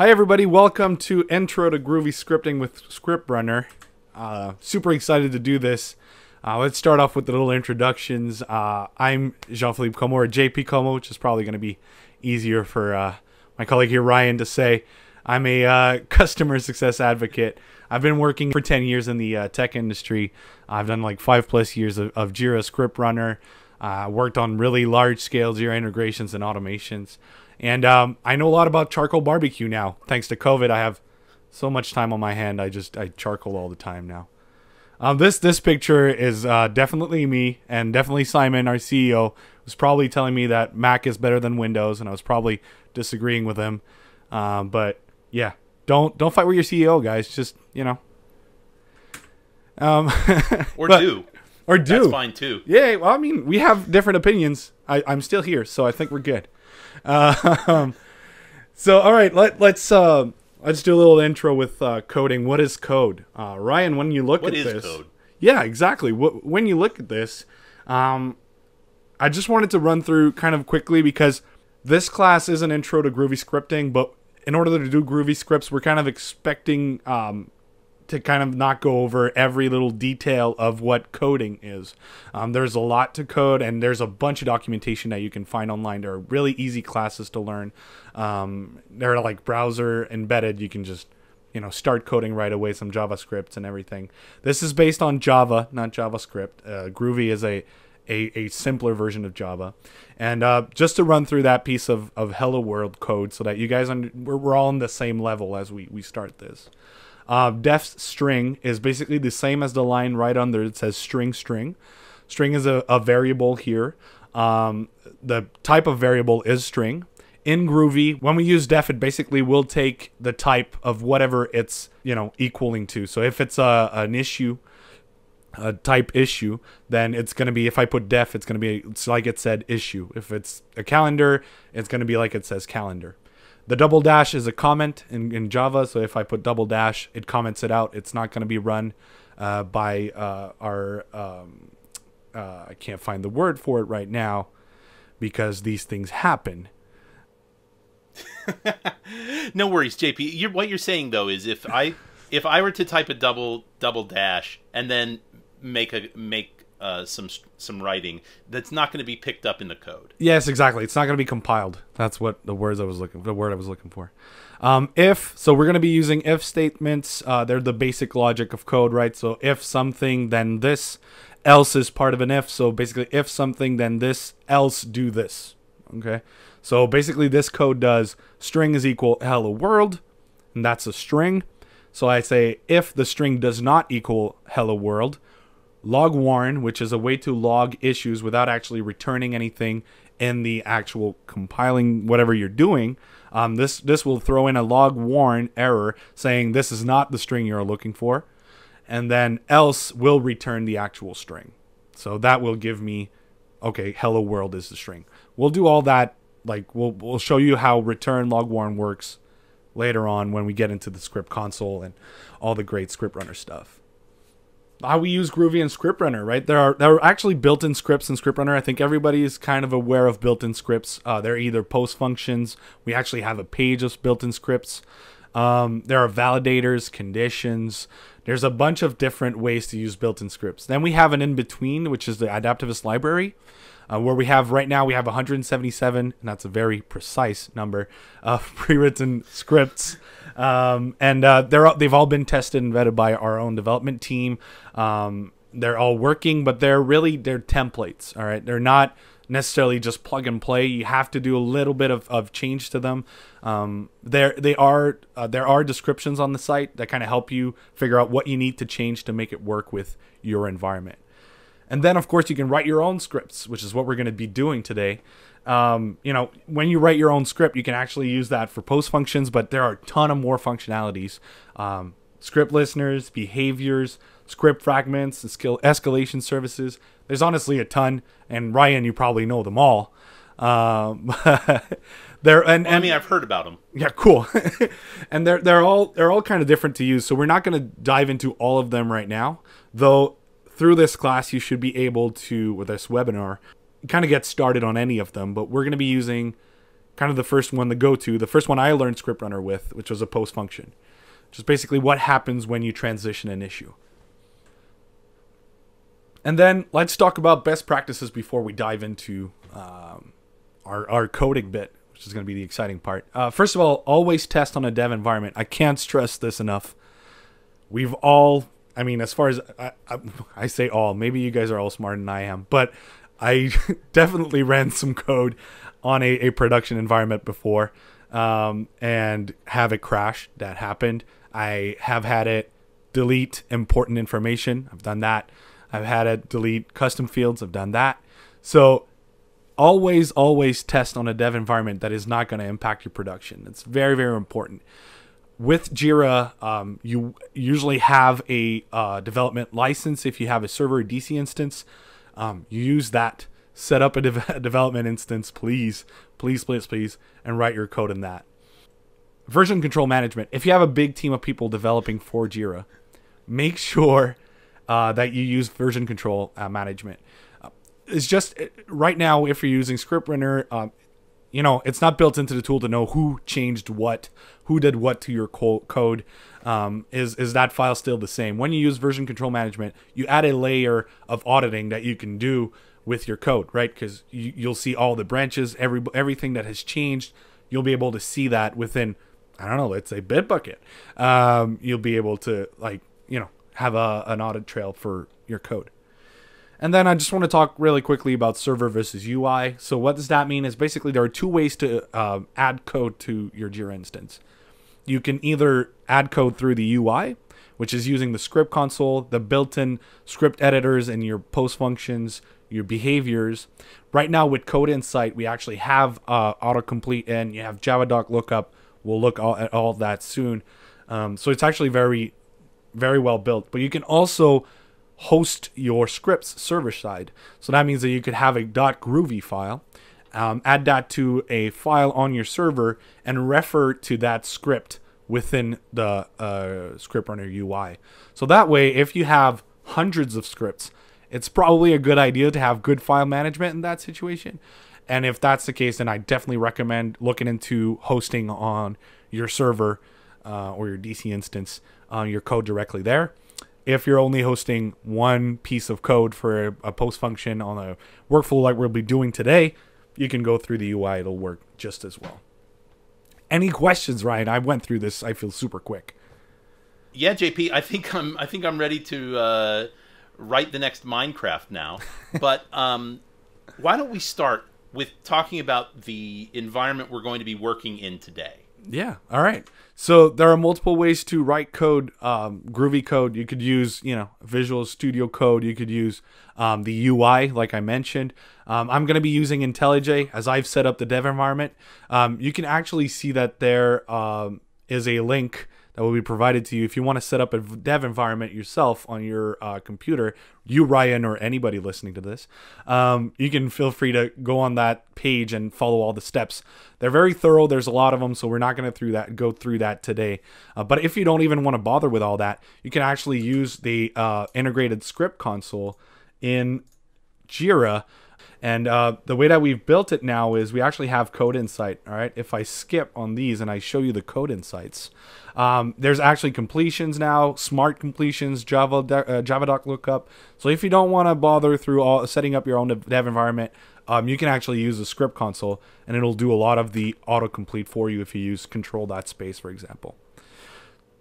Hi, everybody. Welcome to Intro to Groovy Scripting with Scriptrunner. Uh, super excited to do this. Uh, let's start off with the little introductions. Uh, I'm Jean-Philippe Como, or JP Como, which is probably going to be easier for uh, my colleague here, Ryan, to say. I'm a uh, customer success advocate. I've been working for 10 years in the uh, tech industry. I've done like five plus years of, of Jira Script Runner. Uh, worked on really large scale Jira integrations and automations. And um, I know a lot about charcoal barbecue now. Thanks to COVID, I have so much time on my hand. I just I charcoal all the time now. Um, this this picture is uh, definitely me and definitely Simon, our CEO, was probably telling me that Mac is better than Windows, and I was probably disagreeing with him. Um, but yeah, don't don't fight with your CEO, guys. Just you know, um, or but, do or do that's fine too. Yeah, well, I mean, we have different opinions. I, I'm still here, so I think we're good. Um, so, all right, let, let's uh, let's do a little intro with uh, coding. What is code, uh, Ryan? When you look what at this, code? yeah, exactly. What, when you look at this, um, I just wanted to run through kind of quickly because this class is an intro to Groovy scripting, but in order to do Groovy scripts, we're kind of expecting um, to kind of not go over every little detail of what coding is. Um, there's a lot to code, and there's a bunch of documentation that you can find online. There are really easy classes to learn. Um, they're like browser embedded. You can just you know start coding right away some JavaScript and everything. This is based on Java, not JavaScript. Uh, Groovy is a a, a, simpler version of Java. And uh, just to run through that piece of, of Hello World code so that you guys, under, we're, we're all on the same level as we, we start this. Uh, def's string is basically the same as the line right under it says string string. String is a, a variable here. Um, the type of variable is string. In Groovy, when we use def, it basically will take the type of whatever it's, you know, equaling to. So if it's a, an issue, a type issue, then it's going to be, if I put def, it's going to be, it's like it said issue. If it's a calendar, it's going to be like it says calendar. The double dash is a comment in, in Java. So if I put double dash, it comments it out. It's not going to be run uh, by uh, our, um, uh, I can't find the word for it right now because these things happen. no worries, JP. You're, what you're saying though is if I if I were to type a double double dash and then make a make uh, some some writing that's not going to be picked up in the code. Yes, exactly. It's not going to be compiled. That's what the words I was looking the word I was looking for. Um, if so, we're going to be using if statements. Uh, they're the basic logic of code, right? So if something, then this. Else is part of an if. So basically, if something, then this. Else do this. Okay. So basically, this code does string is equal hello world, and that's a string. So I say if the string does not equal hello world, log warn, which is a way to log issues without actually returning anything in the actual compiling whatever you're doing. Um, this this will throw in a log warn error saying this is not the string you're looking for, and then else will return the actual string. So that will give me, okay, hello world is the string. We'll do all that. Like we'll we'll show you how return log warn works later on when we get into the script console and all the great script runner stuff how we use Groovy and ScriptRunner, right? There are there are actually built-in scripts in ScriptRunner. I think everybody is kind of aware of built-in scripts. Uh, they're either post functions. We actually have a page of built-in scripts. Um, there are validators, conditions. There's a bunch of different ways to use built-in scripts. Then we have an in-between, which is the adaptivist library uh, where we have right now we have 177, and that's a very precise number of uh, pre-written scripts. Um, and uh, they're they've all been tested and vetted by our own development team. Um, they're all working, but they're really they're templates. All right, they're not necessarily just plug and play. You have to do a little bit of, of change to them. Um, there they are uh, there are descriptions on the site that kind of help you figure out what you need to change to make it work with your environment. And then, of course, you can write your own scripts, which is what we're going to be doing today. Um, you know, when you write your own script, you can actually use that for post functions, but there are a ton of more functionalities. Um, script listeners, behaviors, script fragments, escalation services. There's honestly a ton, and Ryan, you probably know them all. Um, and, well, I mean I've heard about them. Yeah, cool. and they're they're all they're all kind of different to use. So we're not going to dive into all of them right now, though through this class, you should be able to, with this webinar, kind of get started on any of them, but we're going to be using kind of the first one, the go to, the first one I learned script runner with, which was a post function, which is basically what happens when you transition an issue. And then let's talk about best practices before we dive into um, our, our coding bit, which is going to be the exciting part. Uh, first of all, always test on a dev environment. I can't stress this enough. We've all I mean, as far as I, I, I, say all, maybe you guys are all smarter than I am, but I definitely ran some code on a, a production environment before um, and have it crash. That happened. I have had it delete important information. I've done that. I've had it delete custom fields. I've done that. So always, always test on a dev environment that is not going to impact your production. It's very, very important with Jira, um, you usually have a uh, development license. If you have a server DC instance, um, you use that. Set up a, de a development instance, please, please, please, please, and write your code in that. Version control management. If you have a big team of people developing for Jira, make sure uh, that you use version control uh, management. Uh, it's just uh, right now, if you're using Script Runner, um, you know, it's not built into the tool to know who changed what, who did what to your co code. Um, is is that file still the same? When you use version control management, you add a layer of auditing that you can do with your code, right? Because you, you'll see all the branches, every everything that has changed. You'll be able to see that within, I don't know, let's say Bitbucket. Um, you'll be able to like you know have a an audit trail for your code. And then I just want to talk really quickly about server versus UI. So what does that mean is basically there are two ways to uh, add code to your Jira instance. You can either add code through the UI, which is using the script console, the built-in script editors and your post functions, your behaviors. Right now with Code Insight, we actually have uh, autocomplete and you have JavaDoc lookup. We'll look all, at all that soon. Um, so it's actually very, very well built. But you can also host your scripts server side. So that means that you could have a .groovy file, um, add that to a file on your server, and refer to that script within the uh, script runner UI. So that way, if you have hundreds of scripts, it's probably a good idea to have good file management in that situation. And if that's the case, then I definitely recommend looking into hosting on your server uh, or your DC instance, uh, your code directly there if you're only hosting one piece of code for a, a post function on a workflow like we'll be doing today, you can go through the UI. It'll work just as well. Any questions, Ryan? I went through this. I feel super quick. Yeah, JP, I think I'm I think I'm ready to uh, write the next Minecraft now. but um, why don't we start with talking about the environment we're going to be working in today? Yeah. All right. So there are multiple ways to write code, um, Groovy code. You could use, you know, Visual Studio Code. You could use um, the UI, like I mentioned. Um, I'm going to be using IntelliJ as I've set up the dev environment. Um, you can actually see that there um, is a link that will be provided to you if you want to set up a dev environment yourself on your uh, computer. You, Ryan, or anybody listening to this, um, you can feel free to go on that page and follow all the steps. They're very thorough. There's a lot of them, so we're not going to through that go through that today. Uh, but if you don't even want to bother with all that, you can actually use the uh, integrated script console in Jira. And uh, the way that we've built it now is we actually have code insight. All right. If I skip on these and I show you the code insights, um, there's actually completions now, smart completions, Java, uh, Javadoc lookup. So if you don't want to bother through all setting up your own dev environment, um, you can actually use the script console and it'll do a lot of the autocomplete for you if you use control that space, for example.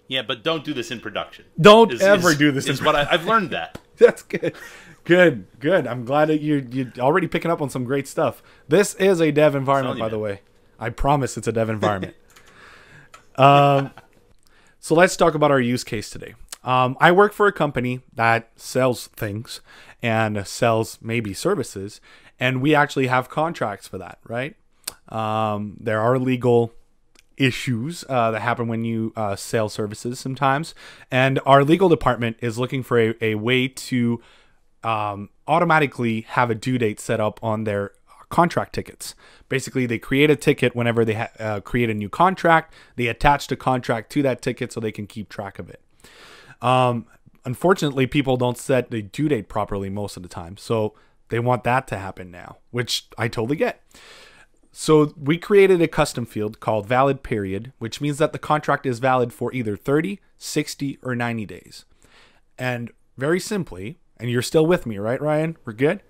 Yeah, but don't do this in production. Don't is, ever is, do this. Is what I, I've learned that. That's good good, good. I'm glad that you're, you're already picking up on some great stuff. This is a dev environment, by the way. I promise it's a dev environment. um, so let's talk about our use case today. Um, I work for a company that sells things and sells maybe services, and we actually have contracts for that, right? Um, there are legal issues uh, that happen when you uh, sell services sometimes, and our legal department is looking for a, a way to um, automatically have a due date set up on their contract tickets. Basically, they create a ticket whenever they uh, create a new contract. They attach the contract to that ticket so they can keep track of it. Um, unfortunately, people don't set the due date properly most of the time. So they want that to happen now, which I totally get. So we created a custom field called valid period, which means that the contract is valid for either 30, 60, or 90 days. And very simply, and you're still with me, right, Ryan? We're good.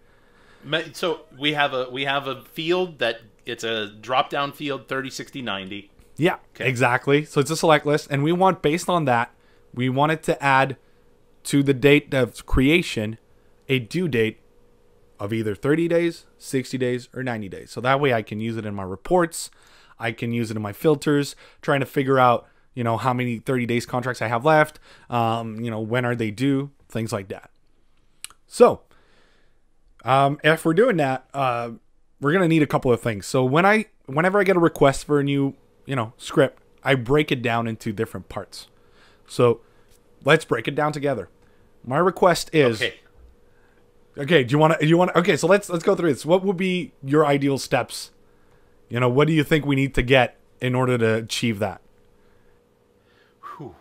So we have a we have a field that it's a drop down field 30 60 90. Yeah, okay. exactly. So it's a select list and we want based on that, we wanted to add to the date of creation a due date of either 30 days, 60 days or 90 days. So that way I can use it in my reports, I can use it in my filters trying to figure out, you know, how many 30 days contracts I have left, um, you know, when are they due, things like that. So, um, if we're doing that, uh, we're gonna need a couple of things. So when I, whenever I get a request for a new, you know, script, I break it down into different parts. So let's break it down together. My request is. Okay. Okay. Do you want to? You want? Okay. So let's let's go through this. What would be your ideal steps? You know, what do you think we need to get in order to achieve that?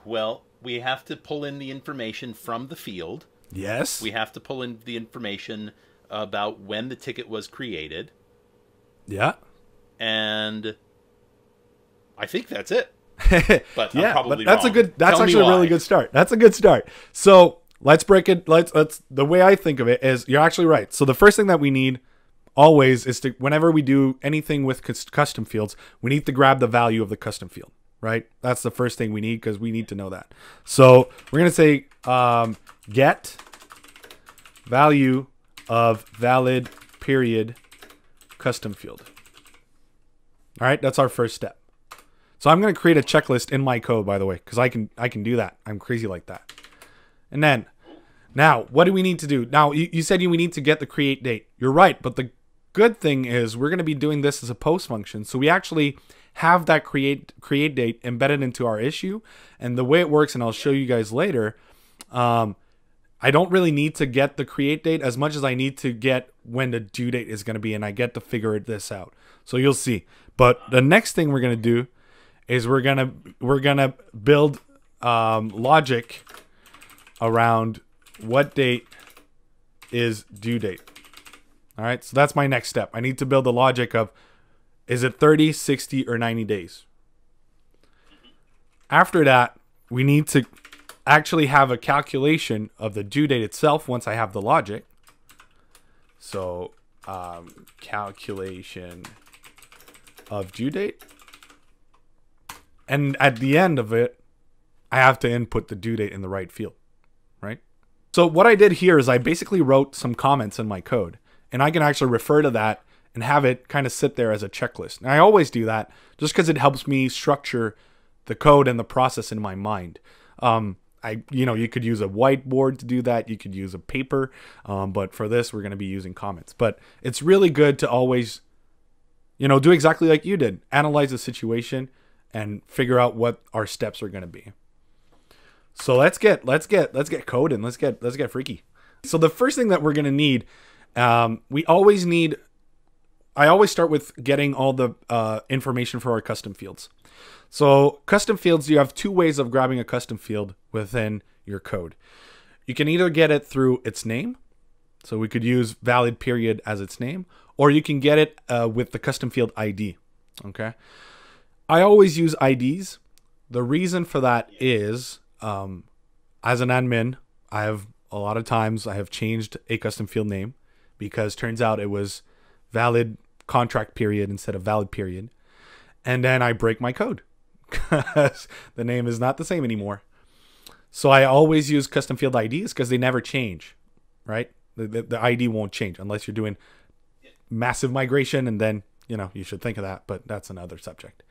Well, we have to pull in the information from the field. Yes. We have to pull in the information about when the ticket was created. Yeah. And I think that's it. But yeah, but that's wrong. a good. That's Tell actually a really good start. That's a good start. So let's break it. Let's let's. The way I think of it is, you're actually right. So the first thing that we need always is to whenever we do anything with custom fields, we need to grab the value of the custom field right? That's the first thing we need because we need to know that. So we're going to say um, get value of valid period custom field. All right, that's our first step. So I'm going to create a checklist in my code, by the way, because I can I can do that. I'm crazy like that. And then, now, what do we need to do? Now, you, you said you, we need to get the create date. You're right, but the good thing is we're going to be doing this as a post function. So we actually have that create create date embedded into our issue. And the way it works, and I'll show you guys later, um, I don't really need to get the create date as much as I need to get when the due date is going to be, and I get to figure this out. So you'll see. But the next thing we're going to do is we're going to we're going to build um, logic around what date is due date. All right, so that's my next step. I need to build the logic of is it 30, 60, or 90 days? After that, we need to actually have a calculation of the due date itself once I have the logic. So um, calculation of due date. And at the end of it, I have to input the due date in the right field, right? So what I did here is I basically wrote some comments in my code and I can actually refer to that and have it kind of sit there as a checklist. And I always do that just because it helps me structure the code and the process in my mind. Um, I, you know, you could use a whiteboard to do that. You could use a paper, um, but for this, we're going to be using comments. But it's really good to always, you know, do exactly like you did: analyze the situation and figure out what our steps are going to be. So let's get let's get let's get coding. Let's get let's get freaky. So the first thing that we're going to need, um, we always need I always start with getting all the uh, information for our custom fields. So custom fields, you have two ways of grabbing a custom field within your code. You can either get it through its name, so we could use valid period as its name, or you can get it uh, with the custom field ID, okay? I always use IDs. The reason for that is, um, as an admin, I have a lot of times I have changed a custom field name because turns out it was valid contract period instead of valid period. And then I break my code because the name is not the same anymore. So I always use custom field IDs because they never change, right? The, the, the, ID won't change unless you're doing massive migration, and then you know you should think of that. But that's another subject.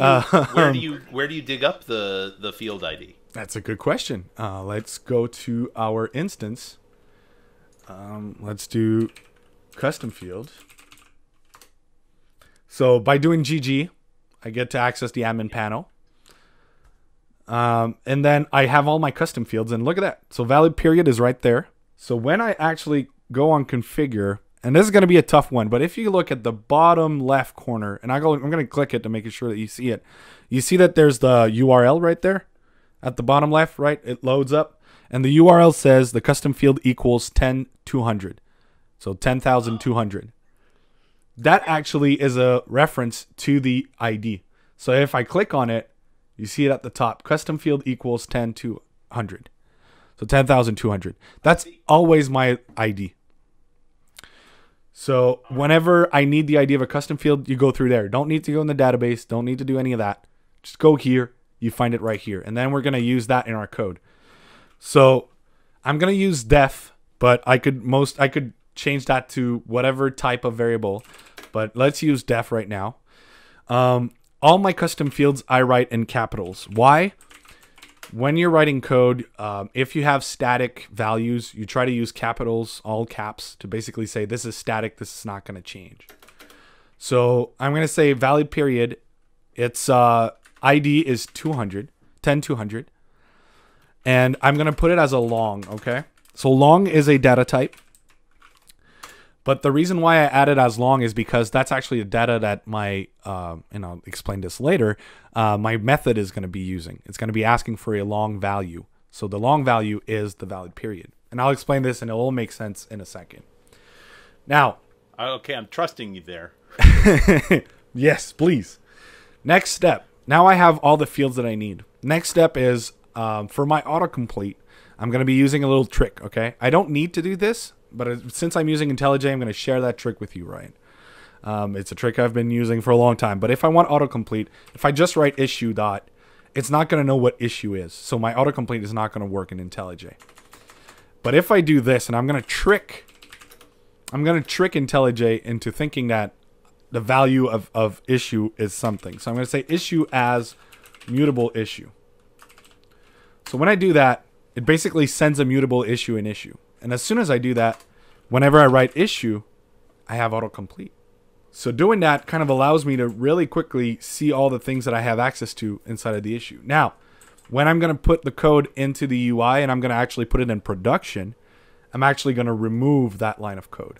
uh, where do uh, um, you where do you dig up the the field ID? That's a good question. Uh, let's go to our instance. Um, let's do custom field. So by doing GG, I get to access the admin panel. Um, and then I have all my custom fields and look at that. So valid period is right there. So when I actually go on configure, and this is going to be a tough one, but if you look at the bottom left corner, and I go, I'm going to click it to make sure that you see it. You see that there's the URL right there at the bottom left, right? It loads up and the URL says the custom field equals 10,200. So 10,200 that actually is a reference to the ID. So if I click on it, you see it at the top. Custom field equals 10 to 100. So 10,200. That's always my ID. So whenever I need the ID of a custom field, you go through there. Don't need to go in the database. Don't need to do any of that. Just go here. You find it right here. And then we're going to use that in our code. So I'm going to use def, but I could most, I could change that to whatever type of variable but let's use def right now. Um, all my custom fields I write in capitals. Why? When you're writing code, um, if you have static values, you try to use capitals, all caps, to basically say this is static, this is not going to change. So I'm going to say valid period. Its uh, ID is 200, 10 200. And I'm going to put it as a long, okay? So long is a data type. But the reason why I added as long is because that's actually the data that my, uh, and I'll explain this later, uh, my method is going to be using. It's going to be asking for a long value. So the long value is the valid period. And I'll explain this and it will make sense in a second. Now. Uh, okay, I'm trusting you there. yes, please. Next step. Now I have all the fields that I need. Next step is um, for my autocomplete, I'm going to be using a little trick, okay? I don't need to do this, but since I'm using IntelliJ, I'm going to share that trick with you, Ryan. Um, it's a trick I've been using for a long time. But if I want autocomplete, if I just write issue dot, it's not going to know what issue is. So my autocomplete is not going to work in IntelliJ. But if I do this, and I'm going to trick, I'm going to trick IntelliJ into thinking that the value of, of issue is something. So I'm going to say issue as mutable issue. So when I do that, it basically sends a mutable issue an issue. And as soon as I do that, whenever I write issue, I have autocomplete. So doing that kind of allows me to really quickly see all the things that I have access to inside of the issue. Now, when I'm going to put the code into the UI and I'm going to actually put it in production, I'm actually going to remove that line of code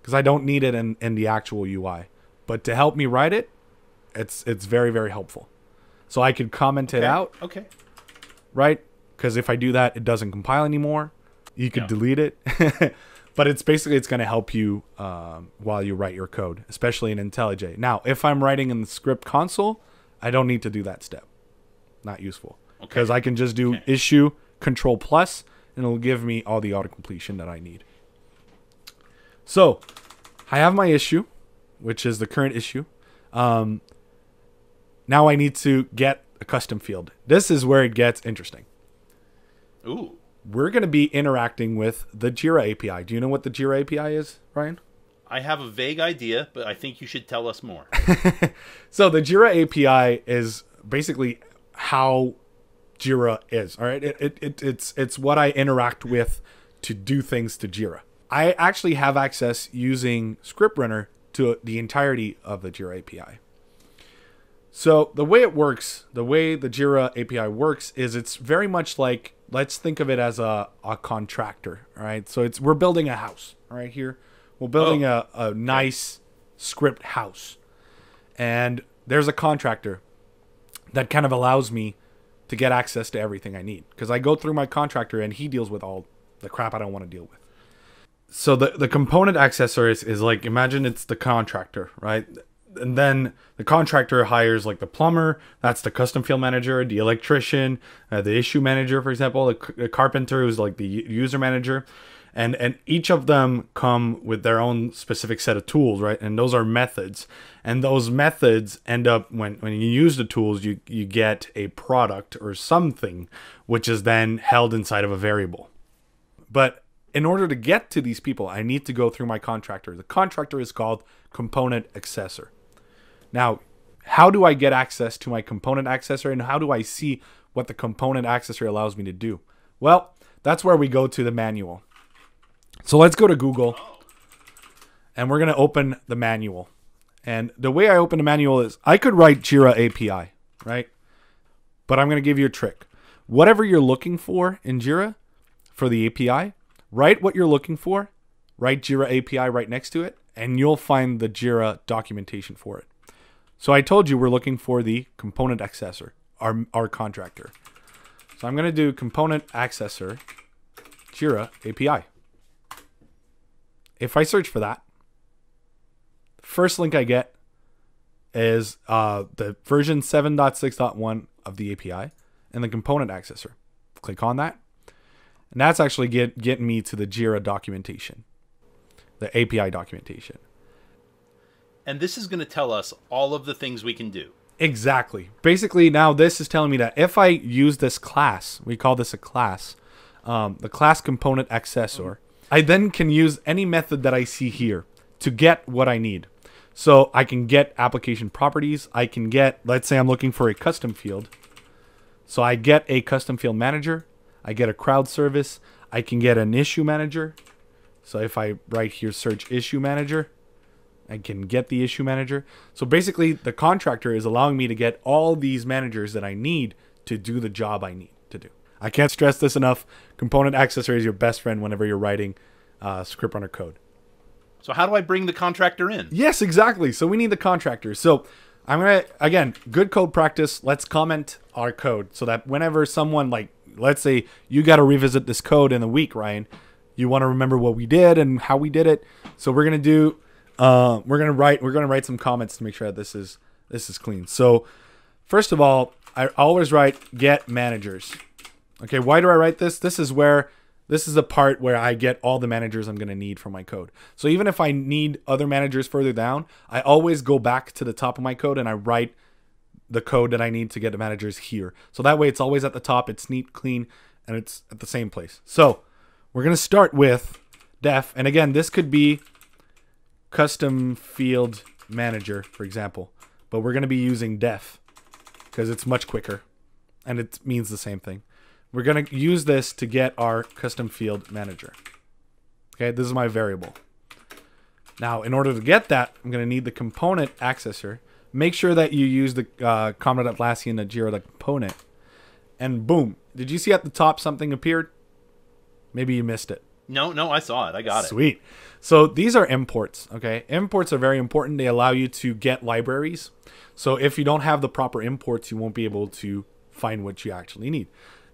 because I don't need it in, in the actual UI. But to help me write it, it's it's very very helpful. So I could comment okay. it out. Okay. Right? Because if I do that, it doesn't compile anymore. You could yeah. delete it, but it's basically it's going to help you um, while you write your code, especially in IntelliJ. Now, if I'm writing in the script console, I don't need to do that step. Not useful because okay. I can just do okay. issue control plus, and it'll give me all the auto completion that I need. So, I have my issue, which is the current issue. Um, now I need to get a custom field. This is where it gets interesting. Ooh we're going to be interacting with the Jira API. Do you know what the Jira API is, Ryan? I have a vague idea, but I think you should tell us more. so the Jira API is basically how Jira is. All right, it, it, it, it's it's what I interact with to do things to Jira. I actually have access using Script Runner to the entirety of the Jira API. So the way it works, the way the Jira API works is it's very much like let's think of it as a, a contractor, right? So it's we're building a house, right here. We're building oh. a, a nice script house. And there's a contractor that kind of allows me to get access to everything I need because I go through my contractor and he deals with all the crap I don't want to deal with. So the the component accessor is, is like imagine it's the contractor, right? and then the contractor hires like the plumber that's the custom field manager the electrician uh, the issue manager for example the, the carpenter who's like the user manager and and each of them come with their own specific set of tools right and those are methods and those methods end up when when you use the tools you you get a product or something which is then held inside of a variable but in order to get to these people i need to go through my contractor the contractor is called component accessor now, how do I get access to my component accessor and how do I see what the component accessor allows me to do? Well, that's where we go to the manual. So let's go to Google and we're going to open the manual. And the way I open the manual is I could write Jira API, right? But I'm going to give you a trick. Whatever you're looking for in Jira for the API, write what you're looking for, write Jira API right next to it, and you'll find the Jira documentation for it. So I told you we're looking for the component accessor, our, our contractor. So I'm going to do component accessor Jira API. If I search for that, first link I get is uh, the version 7.6.1 of the API and the component accessor. Click on that. And that's actually get, getting me to the Jira documentation, the API documentation and this is going to tell us all of the things we can do. Exactly. Basically, now this is telling me that if I use this class, we call this a class, um, the class component accessor, I then can use any method that I see here to get what I need. So I can get application properties. I can get, let's say I'm looking for a custom field. So I get a custom field manager. I get a crowd service. I can get an issue manager. So if I write here search issue manager, I can get the issue manager. So basically, the contractor is allowing me to get all these managers that I need to do the job I need to do. I can't stress this enough. Component accessor is your best friend whenever you're writing uh, script runner code. So how do I bring the contractor in? Yes, exactly. So we need the contractor. So I'm gonna again, good code practice. Let's comment our code so that whenever someone like, let's say you got to revisit this code in a week, Ryan, you want to remember what we did and how we did it. So we're gonna do uh, we're gonna write we're gonna write some comments to make sure that this is this is clean. So first of all, I always write get managers. Okay, why do I write this? This is where this is the part where I get all the managers I'm going to need for my code. So even if I need other managers further down, I always go back to the top of my code and I write the code that I need to get the managers here. So that way it's always at the top, it's neat, clean, and it's at the same place. So we're going to start with def. And again, this could be custom field manager, for example. But we're going to be using def because it's much quicker and it means the same thing. We're going to use this to get our custom field manager. Okay, this is my variable. Now, in order to get that, I'm going to need the component accessor. Make sure that you use the uh, Commodore Atlassian Jira component. And boom, did you see at the top something appeared? Maybe you missed it. No, no, I saw it. I got Sweet. it. Sweet. So these are imports, okay? Imports are very important. They allow you to get libraries. So if you don't have the proper imports, you won't be able to find what you actually need.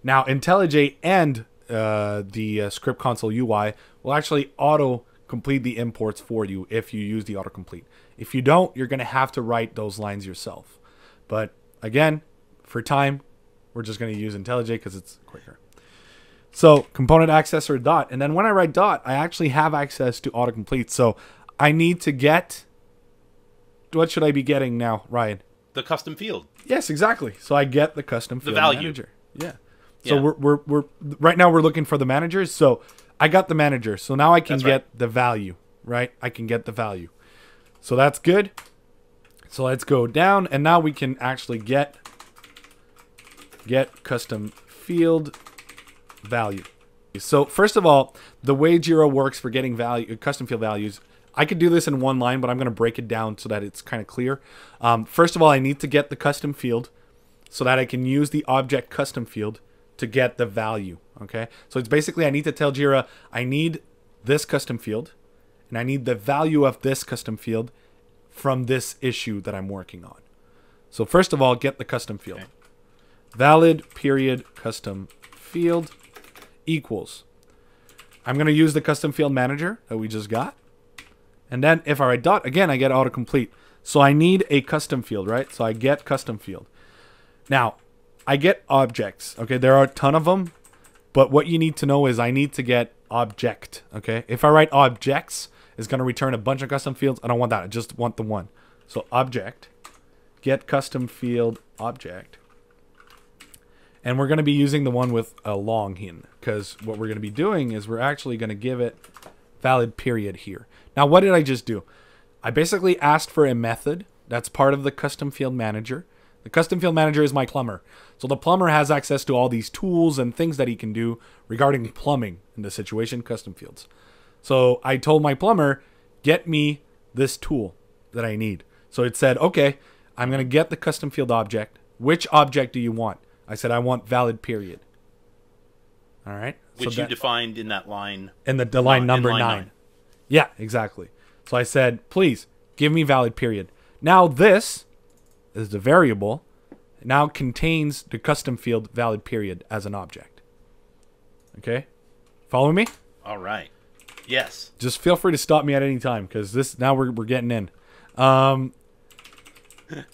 Now, IntelliJ and uh, the uh, Script Console UI will actually auto complete the imports for you if you use the autocomplete. If you don't, you're going to have to write those lines yourself. But again, for time, we're just going to use IntelliJ because it's quicker. So component access or dot. And then when I write dot, I actually have access to autocomplete. So I need to get, what should I be getting now, Ryan? The custom field. Yes, exactly. So I get the custom field the value. manager. Yeah. So yeah. We're, we're, we're, right now we're looking for the managers. So I got the manager. So now I can that's get right. the value, right? I can get the value. So that's good. So let's go down and now we can actually get, get custom field value. So first of all, the way Jira works for getting value, custom field values, I could do this in one line, but I'm going to break it down so that it's kind of clear. Um, first of all, I need to get the custom field so that I can use the object custom field to get the value, okay? So it's basically I need to tell Jira, I need this custom field, and I need the value of this custom field from this issue that I'm working on. So first of all, get the custom field. Okay. Valid period custom field equals. I'm going to use the custom field manager that we just got. And then if I write dot, again, I get autocomplete. So I need a custom field, right? So I get custom field. Now, I get objects, okay? There are a ton of them, but what you need to know is I need to get object, okay? If I write objects, it's going to return a bunch of custom fields. I don't want that. I just want the one. So object, get custom field object. And we're going to be using the one with a long hin because what we're going to be doing is we're actually going to give it valid period here. Now, what did I just do? I basically asked for a method that's part of the custom field manager. The custom field manager is my plumber. So the plumber has access to all these tools and things that he can do regarding plumbing in the situation custom fields. So I told my plumber, get me this tool that I need. So it said, okay, I'm going to get the custom field object. Which object do you want? I said I want valid period. All right. Which so that, you defined in that line. In the, the line number line nine. nine. Yeah, exactly. So I said, please give me valid period. Now this is the variable. now contains the custom field valid period as an object. Okay. Follow me? All right. Yes. Just feel free to stop me at any time because this now we're, we're getting in. Um,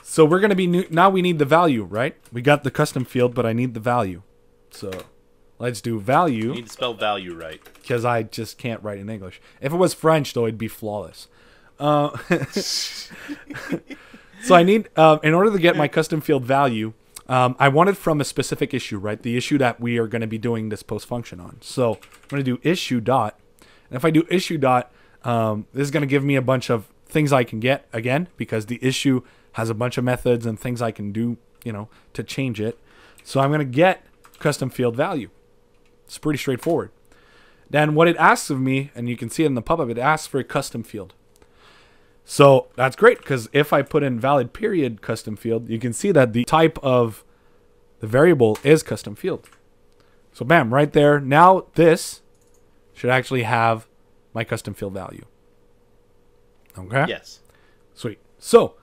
so we're gonna be new. Now we need the value, right? We got the custom field, but I need the value. So let's do value. You need to spell value right. Because I just can't write in English. If it was French, though, it'd be flawless. Uh, so I need, uh, in order to get my custom field value, um, I it from a specific issue, right? The issue that we are going to be doing this post function on. So I'm going to do issue dot. And if I do issue dot, um, this is going to give me a bunch of things I can get again, because the issue has a bunch of methods and things I can do, you know, to change it. So I'm going to get custom field value. It's pretty straightforward. Then what it asks of me, and you can see it in the pop-up, it asks for a custom field. So that's great because if I put in valid period custom field, you can see that the type of the variable is custom field. So bam, right there. Now this should actually have my custom field value. Okay? Yes. Sweet. So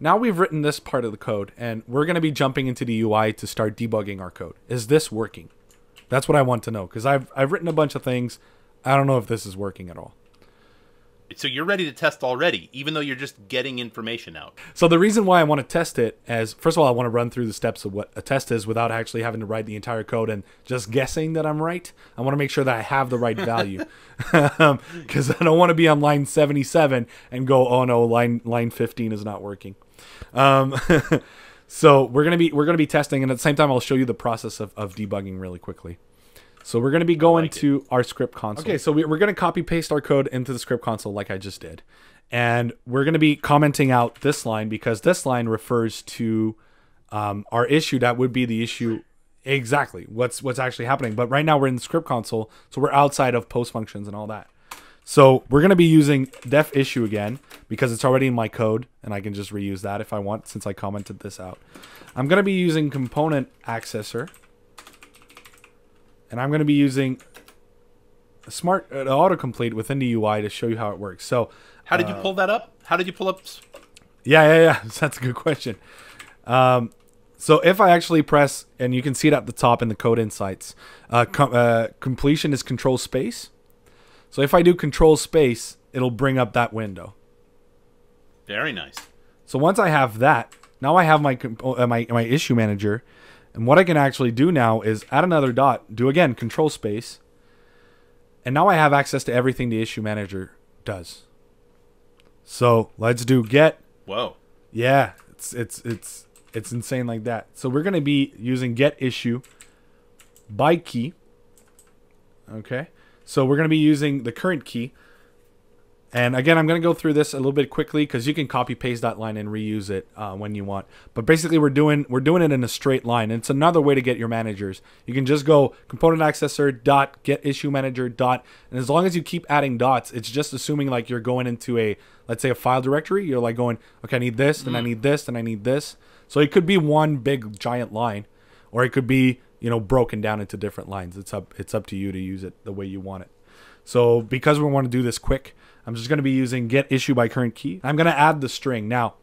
now we've written this part of the code and we're going to be jumping into the UI to start debugging our code. Is this working? That's what I want to know because I've, I've written a bunch of things. I don't know if this is working at all. So you're ready to test already, even though you're just getting information out. So the reason why I want to test it is, first of all, I want to run through the steps of what a test is without actually having to write the entire code and just guessing that I'm right. I want to make sure that I have the right value because I don't want to be on line 77 and go, oh no, line line 15 is not working. Um, so we're gonna be we're gonna be testing, and at the same time, I'll show you the process of, of debugging really quickly. So we're going to be going like to it. our script console. Okay, so we're going to copy paste our code into the script console like I just did. And we're going to be commenting out this line because this line refers to um, our issue. That would be the issue exactly what's what's actually happening. But right now we're in the script console, so we're outside of post functions and all that. So we're going to be using def issue again because it's already in my code and I can just reuse that if I want since I commented this out. I'm going to be using component accessor and I'm going to be using a smart uh, autocomplete within the UI to show you how it works. So how did uh, you pull that up? How did you pull up? Yeah, yeah, yeah. That's a good question. Um, so if I actually press, and you can see it at the top in the code insights, uh, com uh, completion is control space so if I do control space, it'll bring up that window. Very nice. So once I have that, now I have my oh, uh, my my issue manager, and what I can actually do now is add another dot, do again control space, and now I have access to everything the issue manager does. So let's do get. Whoa. Yeah, it's it's it's it's insane like that. So we're gonna be using get issue by key. Okay. So we're going to be using the current key. And again, I'm going to go through this a little bit quickly because you can copy paste that line and reuse it uh, when you want. But basically, we're doing we're doing it in a straight line. And it's another way to get your managers. You can just go component accessor dot get issue manager dot, and as long as you keep adding dots, it's just assuming like you're going into a let's say a file directory. You're like going, okay, I need this, then I mm-hmm. need this, then I need this. So it could be one big giant line, or it could be you know broken down into different lines it's up it's up to you to use it the way you want it so because we want to do this quick i'm just going to be using get issue by current key i'm going to add the string now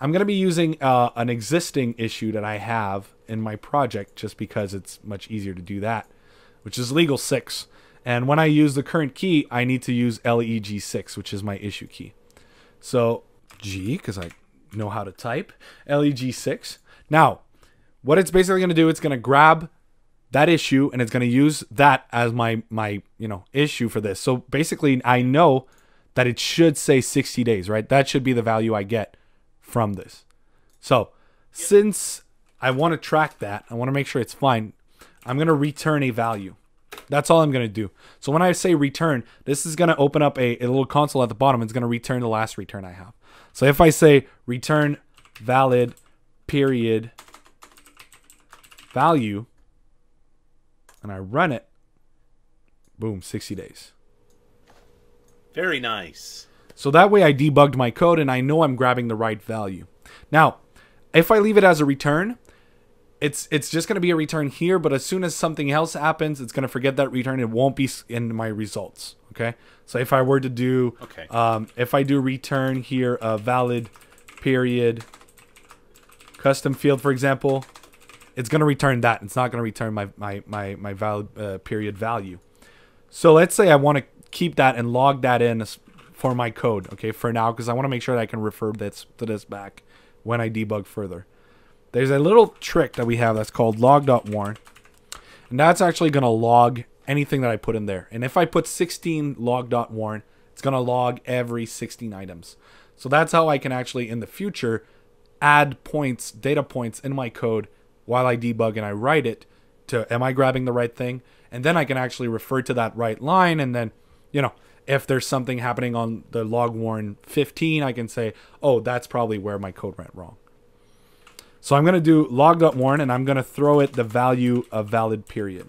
i'm going to be using uh, an existing issue that i have in my project just because it's much easier to do that which is legal 6 and when i use the current key i need to use leg6 which is my issue key so g because i know how to type leg6 now what it's basically going to do, it's going to grab that issue and it's going to use that as my my you know issue for this. So basically, I know that it should say 60 days, right? That should be the value I get from this. So since I want to track that, I want to make sure it's fine. I'm going to return a value. That's all I'm going to do. So when I say return, this is going to open up a, a little console at the bottom. It's going to return the last return I have. So if I say return valid period value and I run it, boom, 60 days. Very nice. So that way I debugged my code and I know I'm grabbing the right value. Now, if I leave it as a return, it's it's just going to be a return here, but as soon as something else happens, it's going to forget that return. It won't be in my results. Okay. So if I were to do, okay. um, if I do return here a valid period custom field, for example, it's going to return that. It's not going to return my, my, my, my valid uh, period value. So let's say I want to keep that and log that in for my code, okay, for now, because I want to make sure that I can refer this to this back when I debug further. There's a little trick that we have that's called log.warn, and that's actually going to log anything that I put in there. And if I put 16 log.warn, it's going to log every 16 items. So that's how I can actually, in the future, add points, data points in my code while I debug and I write it to am I grabbing the right thing? And then I can actually refer to that right line and then, you know, if there's something happening on the log warn 15, I can say, oh, that's probably where my code went wrong. So I'm going to do log.warn and I'm going to throw it the value of valid period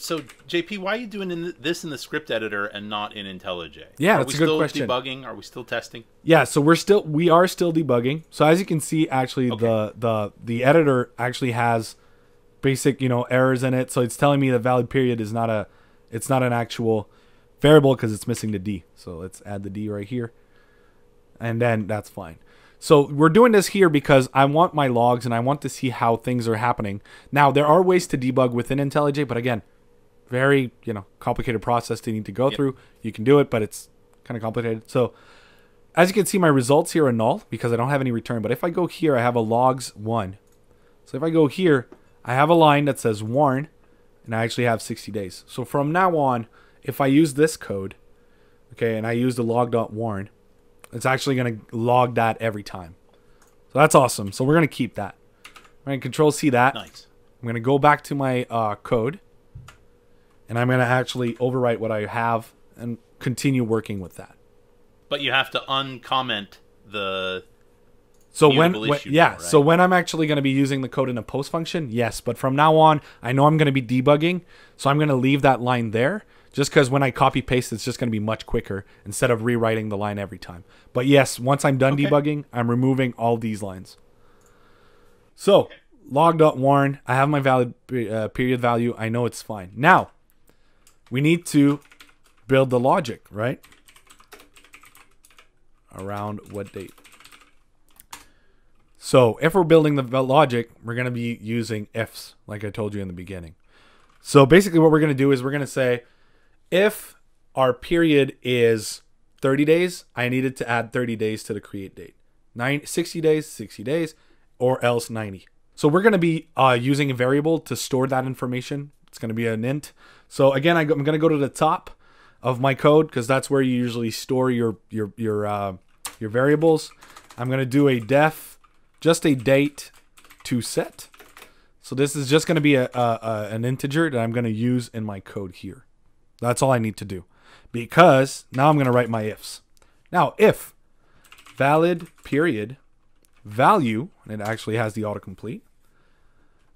so JP, why are you doing in this in the script editor and not in IntelliJ? Yeah, are that's a good question. Debugging? Are we still testing? Yeah, so we're still we are still debugging. So as you can see, actually okay. the the the editor actually has basic you know errors in it. So it's telling me the valid period is not a it's not an actual variable because it's missing the d. So let's add the d right here, and then that's fine. So we're doing this here because I want my logs and I want to see how things are happening. Now there are ways to debug within IntelliJ, but again, very you know complicated process they need to go yep. through. You can do it, but it's kind of complicated. So as you can see, my results here are null because I don't have any return. But if I go here, I have a logs one. So if I go here, I have a line that says warn, and I actually have 60 days. So from now on, if I use this code, okay, and I use the log dot warn, it's actually going to log that every time. So that's awesome. So we're going to keep that. I'm going to control C that. Nice. I'm going to go back to my uh, code and I'm going to actually overwrite what I have and continue working with that. But you have to uncomment the. So when, when yeah, right? so when I'm actually going to be using the code in a post function, yes. But from now on, I know I'm going to be debugging, so I'm going to leave that line there just because when I copy paste, it's just going to be much quicker instead of rewriting the line every time. But yes, once I'm done okay. debugging, I'm removing all these lines. So log.warn, I have my valid uh, period value. I know it's fine. Now we need to build the logic, right? Around what date? So if we're building the logic, we're going to be using ifs, like I told you in the beginning. So basically what we're going to do is we're going to say, if our period is 30 days, I needed to add 30 days to the create date. Nine, 60 days, 60 days, or else 90. So we're going to be uh, using a variable to store that information it's going to be an int. So again, I'm going to go to the top of my code because that's where you usually store your your your uh, your variables. I'm going to do a def, just a date to set. So this is just going to be a, a, a, an integer that I'm going to use in my code here. That's all I need to do because now I'm going to write my ifs. Now if valid period value, and it actually has the autocomplete,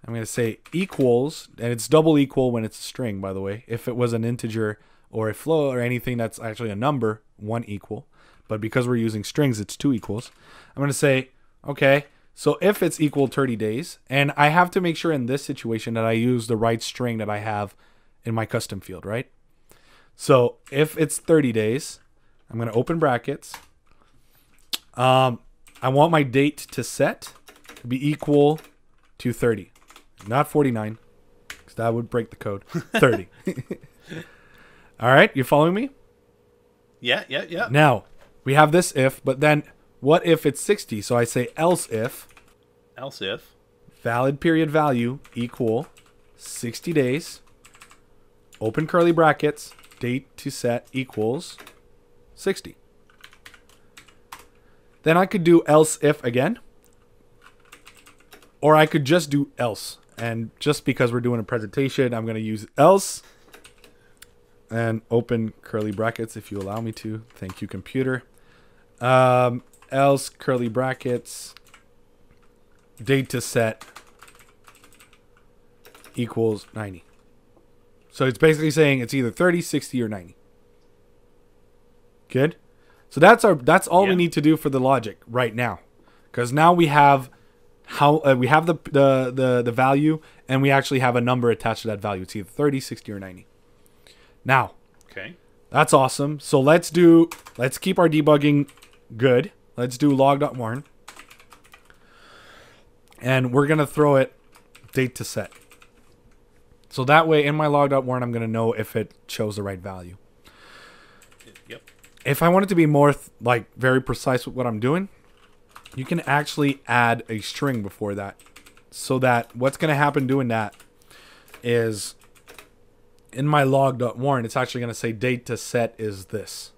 I'm going to say equals, and it's double equal when it's a string, by the way. If it was an integer or a float or anything that's actually a number, one equal. But because we're using strings, it's two equals. I'm going to say, okay, so if it's equal 30 days, and I have to make sure in this situation that I use the right string that I have in my custom field, right? So if it's 30 days, I'm going to open brackets. Um, I want my date to set to be equal to 30. Not 49, because that would break the code. 30. All right, you following me? Yeah, yeah, yeah. Now, we have this if, but then what if it's 60? So I say else if. Else if. Valid period value equal 60 days, open curly brackets, date to set equals 60. Then I could do else if again. Or I could just do else. And just because we're doing a presentation, I'm going to use else and open curly brackets if you allow me to. Thank you, computer. Um, else curly brackets data set equals 90. So it's basically saying it's either 30, 60, or 90. Good. So that's our that's all yeah. we need to do for the logic right now. Because now we have how uh, we have the, the the the value and we actually have a number attached to that value it's either 30 60 or 90 now okay that's awesome so let's do let's keep our debugging good let's do log.warn and we're gonna throw it date to set so that way in my log.warn i'm gonna know if it chose the right value yep if i wanted to be more like very precise with what i'm doing you can actually add a string before that. So that what's going to happen doing that is in my log.warn, it's actually going to say data set is this.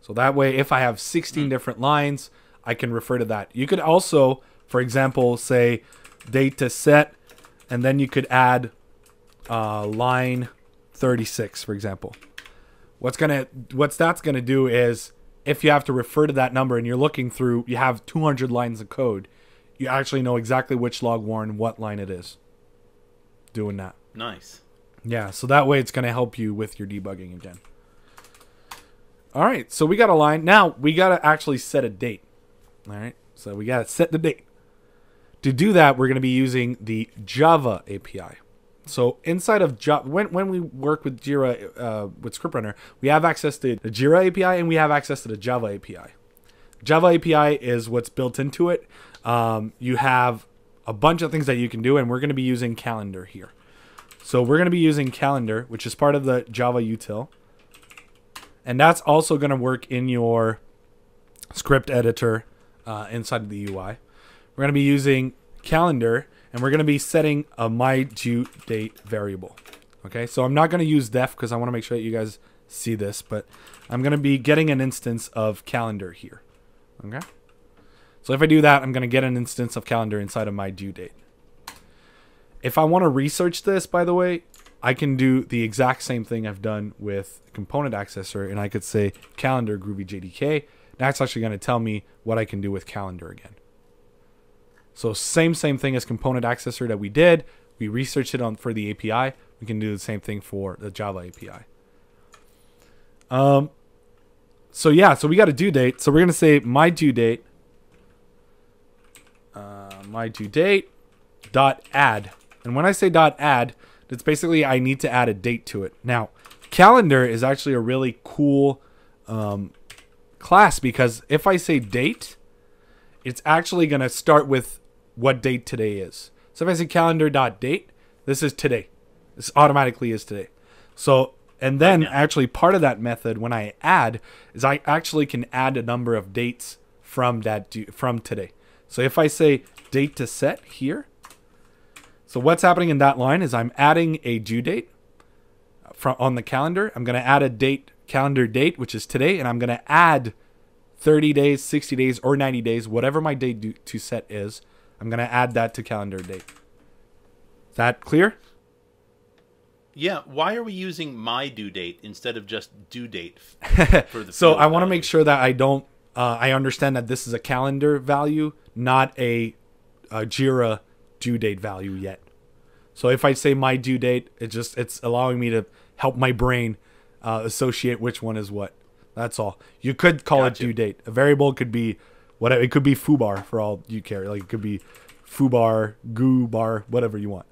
So that way, if I have 16 hmm. different lines, I can refer to that. You could also, for example, say data set, and then you could add uh, line 36, for example. What's gonna, what's that's gonna do is if you have to refer to that number and you're looking through, you have 200 lines of code, you actually know exactly which log warn what line it is. Doing that. Nice. Yeah, so that way it's going to help you with your debugging again. All right, so we got a line. Now we got to actually set a date. All right, so we got to set the date. To do that, we're going to be using the Java API. So inside of Java, when, when we work with Jira, uh, with ScriptRunner, we have access to the Jira API and we have access to the Java API. Java API is what's built into it. Um, you have a bunch of things that you can do, and we're going to be using Calendar here. So we're going to be using Calendar, which is part of the Java util. And that's also going to work in your script editor uh, inside of the UI. We're going to be using Calendar and we're going to be setting a my due date variable. Okay, so I'm not going to use def because I want to make sure that you guys see this, but I'm going to be getting an instance of calendar here. Okay, so if I do that, I'm going to get an instance of calendar inside of my due date. If I want to research this, by the way, I can do the exact same thing I've done with component accessor, and I could say calendar groovy JDK. That's actually going to tell me what I can do with calendar again. So same, same thing as component accessor that we did. We researched it on for the API. We can do the same thing for the Java API. Um, so yeah, so we got a due date. So we're going to say my due date, uh, my due date dot add. And when I say dot add, it's basically I need to add a date to it. Now, calendar is actually a really cool um, class because if I say date, it's actually going to start with what date today is. So if I say calendar.date, this is today. This automatically is today. So, and then actually part of that method when I add is I actually can add a number of dates from that from today. So if I say date to set here, so what's happening in that line is I'm adding a due date from on the calendar. I'm going to add a date calendar date, which is today, and I'm going to add 30 days, 60 days, or 90 days, whatever my date to set is. I'm going to add that to calendar date. Is that clear? Yeah, why are we using my due date instead of just due date? so I want to make sure that I don't. Uh, I understand that this is a calendar value, not a, a Jira due date value yet. So if I say my due date, it just it's allowing me to help my brain uh, associate which one is what. That's all. You could call gotcha. it due date. A variable could be whatever. It could be bar for all you care. Like it could be bar goo bar, whatever you want.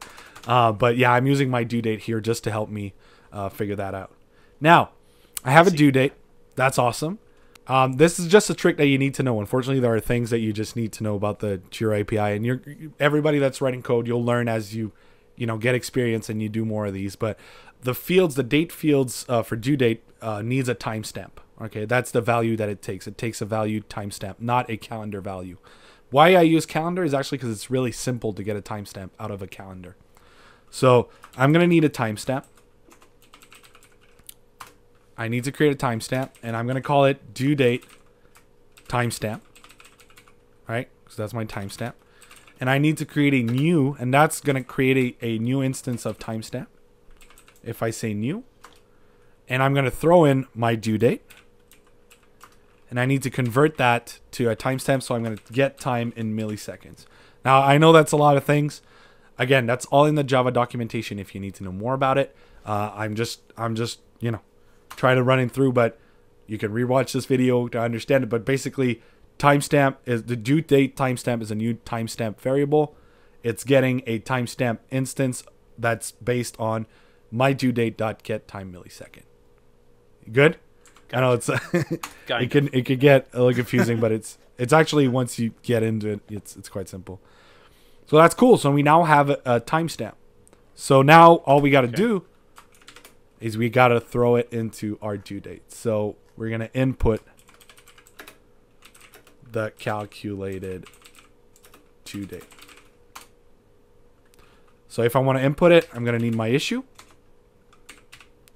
Uh, but yeah, I'm using my due date here just to help me uh, figure that out. Now, I have a due date. That's awesome. Um, this is just a trick that you need to know. Unfortunately, there are things that you just need to know about the your API, and you're everybody that's writing code, you'll learn as you, you know, get experience and you do more of these. But the fields, the date fields uh, for due date uh, needs a timestamp. Okay, that's the value that it takes. It takes a value timestamp, not a calendar value. Why I use calendar is actually because it's really simple to get a timestamp out of a calendar. So I'm going to need a timestamp. I need to create a timestamp and I'm going to call it due date timestamp. Right? So that's my timestamp. And I need to create a new, and that's going to create a, a new instance of timestamp. If I say new, and I'm going to throw in my due date and I need to convert that to a timestamp. So I'm going to get time in milliseconds. Now, I know that's a lot of things. Again, that's all in the Java documentation if you need to know more about it. Uh, I'm just, I'm just, you know, trying to run it through, but you can rewatch this video to understand it. But basically, timestamp is the due date timestamp is a new timestamp variable. It's getting a timestamp instance that's based on my due date dot get time millisecond. Good? I know it's it can it could get a little confusing, but it's it's actually once you get into it, it's it's quite simple. So that's cool. So we now have a, a timestamp. So now all we got to okay. do is we got to throw it into our due date. So we're gonna input the calculated due date. So if I want to input it, I'm gonna need my issue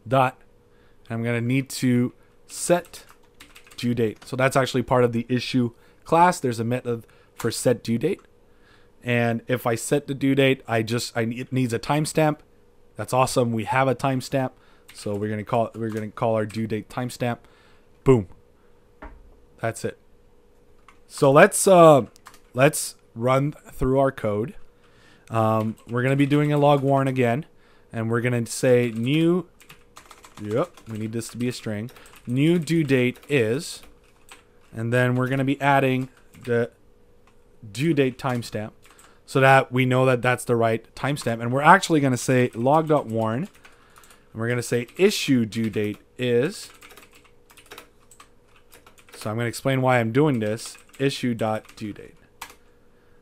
dot. I'm gonna need to set due date. So that's actually part of the issue class. There's a method for set due date. And if I set the due date, I just I it needs a timestamp. That's awesome. We have a timestamp. So we're gonna call we're gonna call our due date timestamp. Boom. That's it. So let's uh, let's run through our code. Um, we're gonna be doing a log warn again, and we're gonna say new. Yep, we need this to be a string new due date is, and then we're going to be adding the due date timestamp so that we know that that's the right timestamp. And we're actually going to say log.warn, and we're going to say issue due date is. So I'm going to explain why I'm doing this, issue.due date.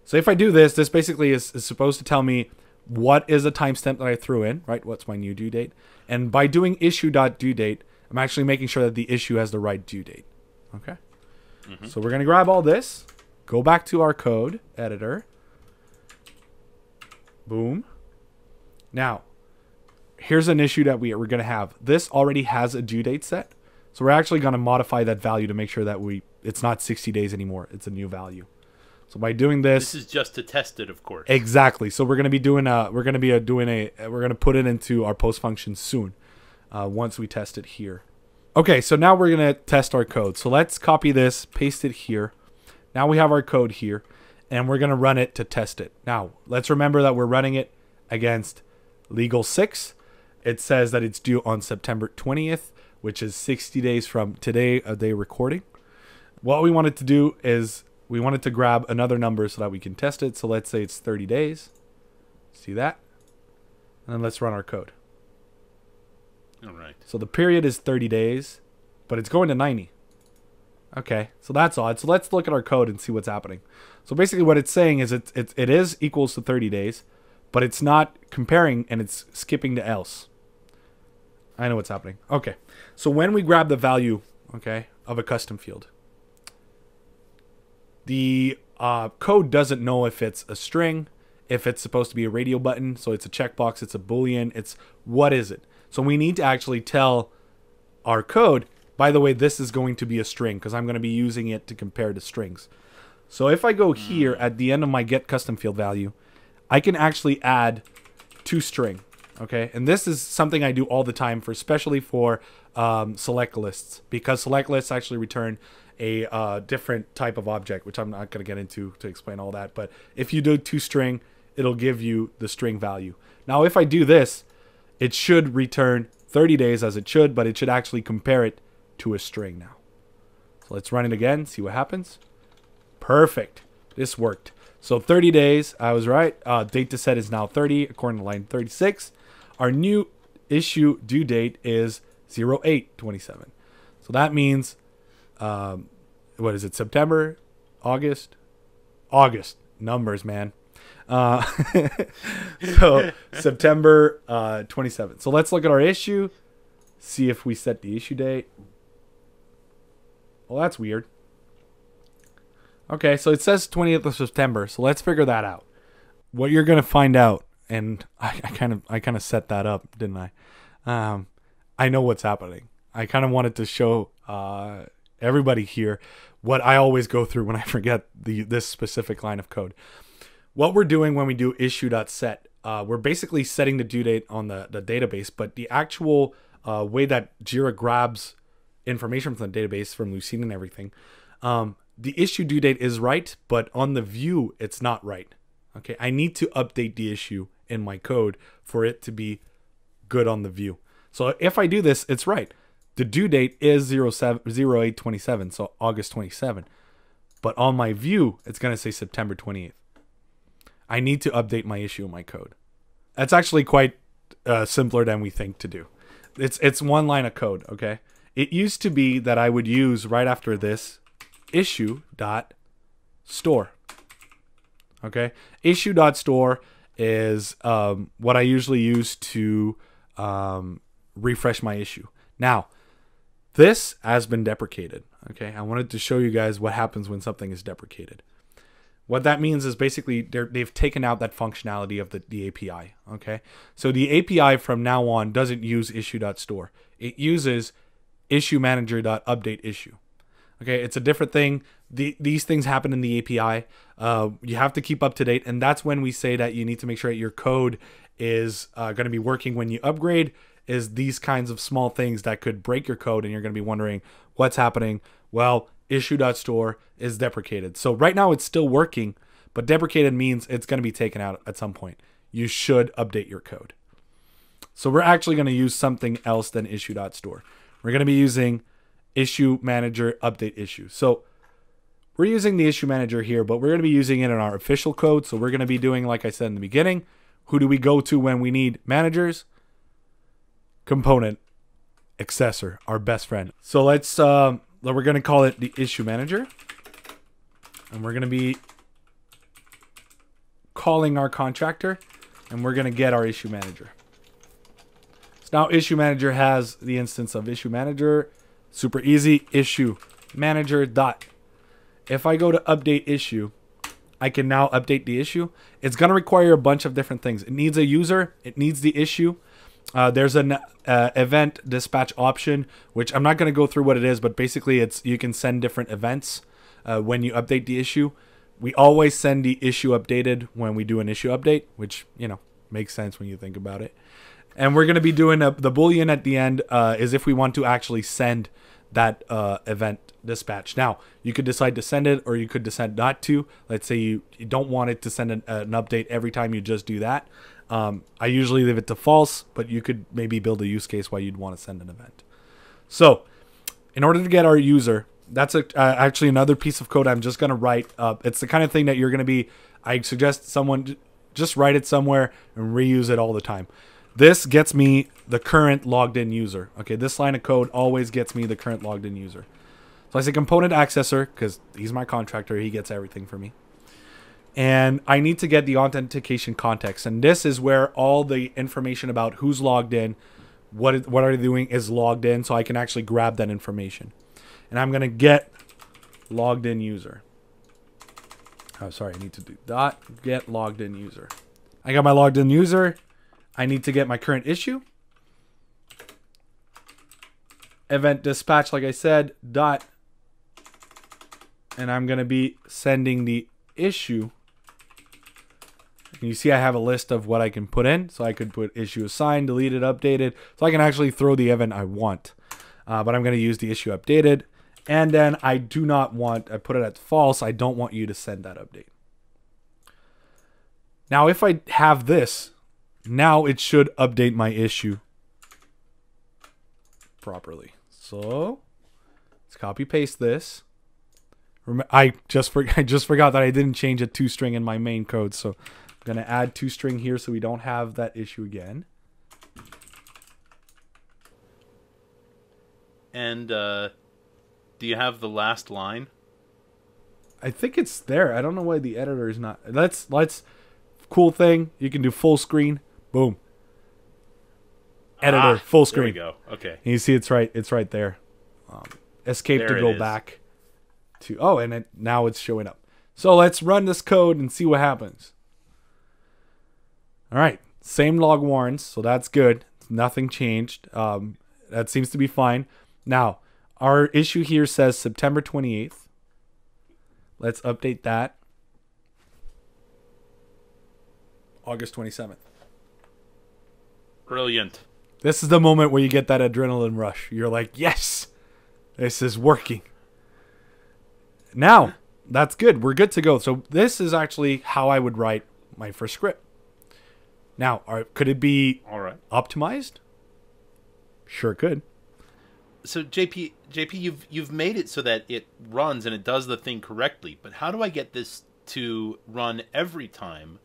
So if I do this, this basically is, is supposed to tell me what is the timestamp that I threw in, right? What's my new due date? And by doing issue.due date, I'm actually making sure that the issue has the right due date. Okay. Mm-hmm. So we're going to grab all this, go back to our code editor. Boom. Now, here's an issue that we, we're going to have. This already has a due date set. So we're actually going to modify that value to make sure that we it's not 60 days anymore. It's a new value. So by doing this, this is just to test it, of course. Exactly. So we're going to be doing a we're going to be a, doing a we're going to put it into our post function soon uh, once we test it here. Okay, so now we're going to test our code. So let's copy this, paste it here. Now we have our code here, and we're going to run it to test it. Now, let's remember that we're running it against legal 6. It says that it's due on September 20th, which is 60 days from today, a day recording. What we wanted to do is we wanted to grab another number so that we can test it. So let's say it's 30 days. See that? And then let's run our code. All right. So the period is 30 days, but it's going to 90. Okay, so that's odd. So let's look at our code and see what's happening. So basically what it's saying is it, it, it is equals to 30 days, but it's not comparing and it's skipping to else. I know what's happening. Okay, so when we grab the value, okay, of a custom field, the uh, code doesn't know if it's a string, if it's supposed to be a radio button, so it's a checkbox, it's a boolean, it's what is it? So we need to actually tell our code, by the way, this is going to be a string because I'm going to be using it to compare to strings. So if I go hmm. here at the end of my get custom field value, I can actually add to string. Okay, and this is something I do all the time for especially for um, select lists because select lists actually return a uh, different type of object, which I'm not going to get into to explain all that. But if you do to string, it'll give you the string value. Now, if I do this, it should return 30 days as it should, but it should actually compare it to a string now. So let's run it again, see what happens. Perfect. This worked. So 30 days, I was right. Uh, data set is now 30, according to line 36. Our new issue due date is 0827. So that means, um, what is it, September, August? August. Numbers, man. Uh, so September uh, 27th. So let's look at our issue, see if we set the issue date. Well, that's weird. Okay, so it says 20th of September. So let's figure that out. What you're gonna find out, and I, I kind of I kind of set that up, didn't I? Um, I know what's happening. I kind of wanted to show uh, everybody here what I always go through when I forget the this specific line of code what we're doing when we do issue.set, uh, we're basically setting the due date on the, the database, but the actual uh, way that Jira grabs information from the database, from Lucene and everything, um, the issue due date is right, but on the view, it's not right. Okay, I need to update the issue in my code for it to be good on the view. So if I do this, it's right. The due date is 0827, so August 27. But on my view, it's going to say September 28th. I need to update my issue my code. That's actually quite uh, simpler than we think to do. It's it's one line of code, okay? It used to be that I would use right after this issue dot store. Okay, issue dot store is um, what I usually use to um, refresh my issue. Now, this has been deprecated. Okay, I wanted to show you guys what happens when something is deprecated. What that means is basically they've taken out that functionality of the, the API. Okay, so the API from now on doesn't use issue.store. It uses issue manager.update issue. Okay, it's a different thing. The, these things happen in the API. Uh, you have to keep up to date, and that's when we say that you need to make sure that your code is uh, going to be working when you upgrade. Is these kinds of small things that could break your code, and you're going to be wondering what's happening. Well, issue.store is deprecated. So right now it's still working, but deprecated means it's going to be taken out at some point. You should update your code. So we're actually going to use something else than issue.store. We're going to be using issue manager update issue. So we're using the issue manager here, but we're going to be using it in our official code. So we're going to be doing, like I said in the beginning, who do we go to when we need managers? Component, accessor, our best friend. So let's um, we're going to call it the issue manager. And we're going to be calling our contractor and we're going to get our issue manager. So now issue manager has the instance of issue manager, super easy issue manager dot. If I go to update issue, I can now update the issue. It's going to require a bunch of different things. It needs a user. It needs the issue. Uh, there's an uh, event dispatch option, which I'm not going to go through what it is, but basically it's you can send different events uh, when you update the issue. We always send the issue updated when we do an issue update, which you know makes sense when you think about it. And we're going to be doing a, the boolean at the end uh, is if we want to actually send that uh, event dispatch. Now you could decide to send it, or you could decide not to. Let's say you, you don't want it to send an, an update every time you just do that. Um, I usually leave it to false, but you could maybe build a use case why you'd want to send an event. So in order to get our user, that's a, uh, actually another piece of code I'm just going to write up. It's the kind of thing that you're going to be, I suggest someone just write it somewhere and reuse it all the time. This gets me the current logged in user. Okay, this line of code always gets me the current logged in user. So I say component accessor because he's my contractor. He gets everything for me and I need to get the authentication context. And this is where all the information about who's logged in, what what are they doing is logged in, so I can actually grab that information. And I'm gonna get logged in user. Oh, sorry, I need to do dot get logged in user. I got my logged in user. I need to get my current issue. Event dispatch, like I said, dot, and I'm gonna be sending the issue you see I have a list of what I can put in. So I could put issue assigned, deleted, updated. So I can actually throw the event I want. Uh, but I'm going to use the issue updated. And then I do not want, I put it at false. I don't want you to send that update. Now, if I have this, now it should update my issue properly. So let's copy paste this. I just I just forgot that I didn't change a two string in my main code. So going to add two string here so we don't have that issue again. And uh, do you have the last line? I think it's there. I don't know why the editor is not. Let's let's cool thing. You can do full screen. Boom. Ah, editor ah, full screen. go. Okay. And you see it's right it's right there. Um, escape there to go back to Oh, and it, now it's showing up. So let's run this code and see what happens. All right, same log warrants, so that's good. Nothing changed. Um, that seems to be fine. Now, our issue here says September 28th. Let's update that. August 27th. Brilliant. This is the moment where you get that adrenaline rush. You're like, yes, this is working. Now, that's good. We're good to go. So, this is actually how I would write my first script. Now, are, could it be all right optimized? Sure could. So JP, JP, you've you've made it so that it runs and it does the thing correctly. But how do I get this to run every time?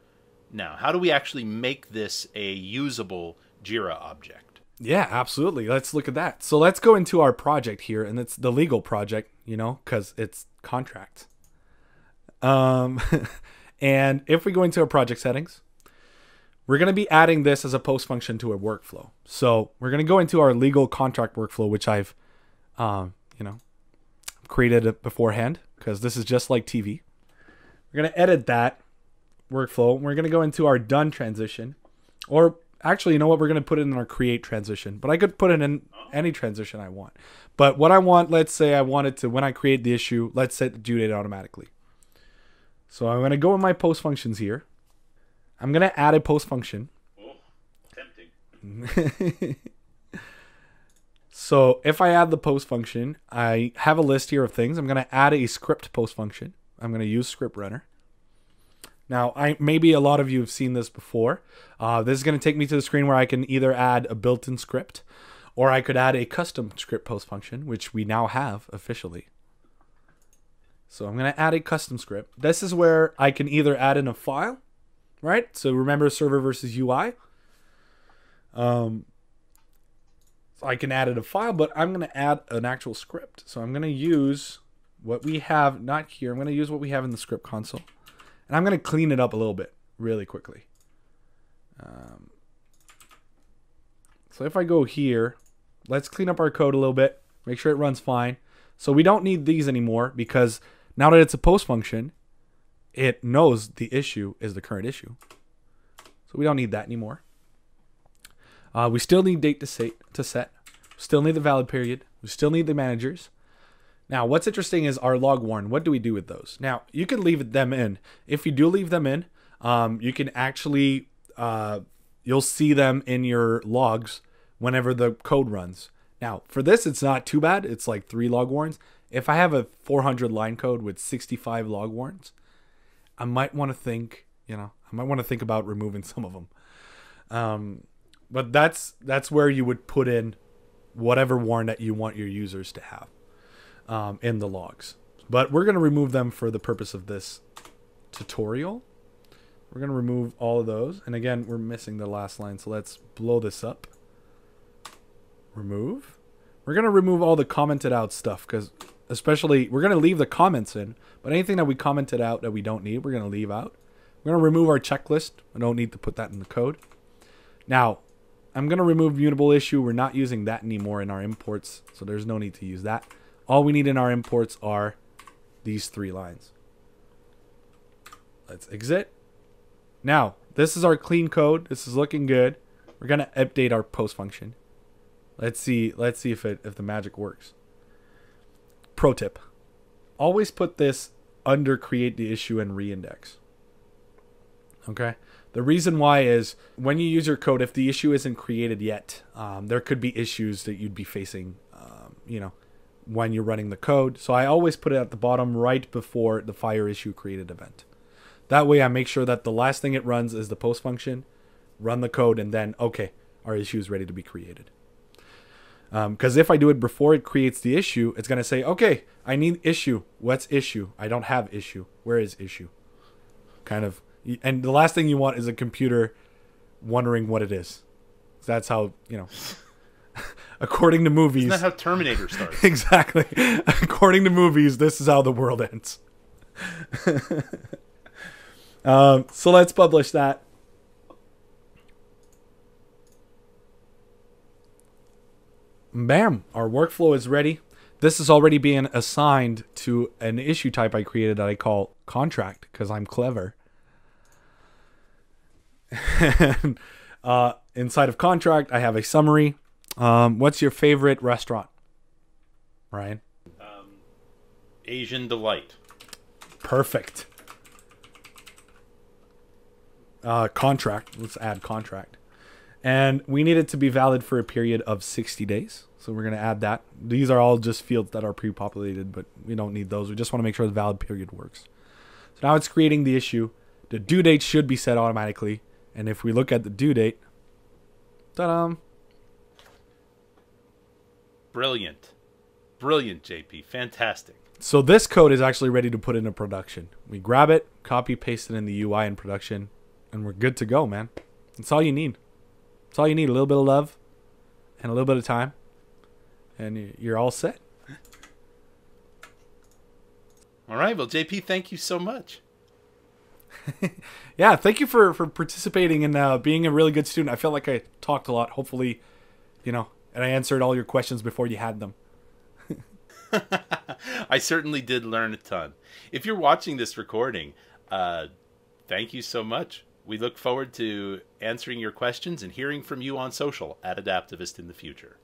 Now, how do we actually make this a usable Jira object? Yeah, absolutely. Let's look at that. So let's go into our project here, and it's the legal project, you know, because it's contract. Um, and if we go into our project settings, we're going to be adding this as a post function to a workflow. So we're going to go into our legal contract workflow, which I've, um, you know, created beforehand because this is just like TV. We're going to edit that workflow. We're going to go into our done transition or actually, you know what? We're going to put it in our create transition, but I could put it in any transition I want. But what I want, let's say I wanted to, when I create the issue, let's set the due date automatically. So I'm going to go in my post functions here. I'm gonna add a post function. Oh, tempting. so if I add the post function, I have a list here of things. I'm gonna add a script post function. I'm gonna use script runner. Now, I maybe a lot of you have seen this before. Uh, this is going to take me to the screen where I can either add a built-in script, or I could add a custom script post function, which we now have officially. So I'm going to add a custom script. This is where I can either add in a file right? So remember server versus UI. Um, so I can add it a file, but I'm going to add an actual script. So I'm going to use what we have, not here, I'm going to use what we have in the script console. And I'm going to clean it up a little bit really quickly. Um, so if I go here, let's clean up our code a little bit, make sure it runs fine. So we don't need these anymore because now that it's a post function, it knows the issue is the current issue. So we don't need that anymore. Uh, we still need date to set, to set. Still need the valid period. We still need the managers. Now, what's interesting is our log warn. What do we do with those? Now, you can leave them in. If you do leave them in, um, you can actually, uh, you'll see them in your logs whenever the code runs. Now, for this, it's not too bad. It's like three log warns. If I have a 400 line code with 65 log warns, I might want to think, you know, I might want to think about removing some of them. Um, but that's that's where you would put in whatever warn that you want your users to have um, in the logs. But we're going to remove them for the purpose of this tutorial. We're going to remove all of those. And again, we're missing the last line, so let's blow this up. Remove. We're going to remove all the commented out stuff because especially we're going to leave the comments in, but anything that we commented out that we don't need, we're going to leave out. We're going to remove our checklist. I don't need to put that in the code. Now, I'm going to remove mutable issue. We're not using that anymore in our imports, so there's no need to use that. All we need in our imports are these three lines. Let's exit. Now, this is our clean code. This is looking good. We're going to update our post function. Let's see, let's see if it if the magic works. Pro tip always put this under create the issue and reindex. Okay. The reason why is when you use your code, if the issue isn't created yet, um, there could be issues that you'd be facing, um, you know, when you're running the code. So I always put it at the bottom right before the fire issue created event. That way I make sure that the last thing it runs is the post function, run the code, and then, okay, our issue is ready to be created. Because um, if I do it before it creates the issue, it's going to say, okay, I need issue. What's issue? I don't have issue. Where is issue? Kind of. And the last thing you want is a computer wondering what it is. That's how, you know. according to movies. Isn't that how Terminator starts? exactly. According to movies, this is how the world ends. um, so let's publish that. bam, our workflow is ready. This is already being assigned to an issue type I created that I call contract because I'm clever. and, uh, inside of contract, I have a summary. Um, what's your favorite restaurant, Ryan? Um, Asian Delight. Perfect. Uh, contract. Let's add contract. And we need it to be valid for a period of 60 days. So we're going to add that. These are all just fields that are pre-populated, but we don't need those. We just want to make sure the valid period works. So now it's creating the issue. The due date should be set automatically. And if we look at the due date, ta-da. Brilliant. Brilliant, JP. Fantastic. So this code is actually ready to put into production. We grab it, copy, paste it in the UI in production, and we're good to go, man. That's all you need. That's all you need. A little bit of love and a little bit of time and you're all set. All right. Well, JP, thank you so much. yeah, thank you for for participating and uh, being a really good student. I felt like I talked a lot. Hopefully, you know, and I answered all your questions before you had them. I certainly did learn a ton. If you're watching this recording, uh, thank you so much. We look forward to answering your questions and hearing from you on social at Adaptivist in the future.